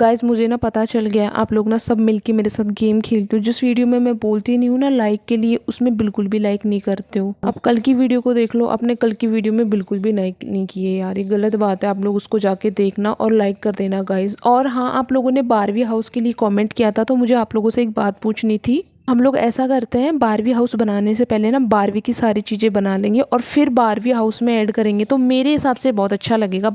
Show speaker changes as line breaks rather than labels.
guys मुझे ना पता चल गया आप लोग ना सब मिलके मेरे साथ गेम खेलते हो जिस वीडियो में मैं बोलती नहीं हूँ ना लाइक के लिए उसमें बिल्कुल भी लाइक नहीं करते हो आप कल की वीडियो को देख लो आपने कल की वीडियो में बिल्कुल भी लाइक नहीं किए यार ये गलत बात है आप लोग उसको जाके देखना और लाइक कर देना गाइज और हाँ आप लोगों ने बारहवीं हाउस के लिए कॉमेंट किया था तो मुझे आप लोगों से एक बात पूछनी थी हम लोग ऐसा करते हैं बारहवीं हाउस बनाने से पहले ना बारहवीं की सारी चीज़ें बना लेंगे और फिर बारहवीं हाउस में ऐड करेंगे तो मेरे हिसाब से बहुत अच्छा लगेगा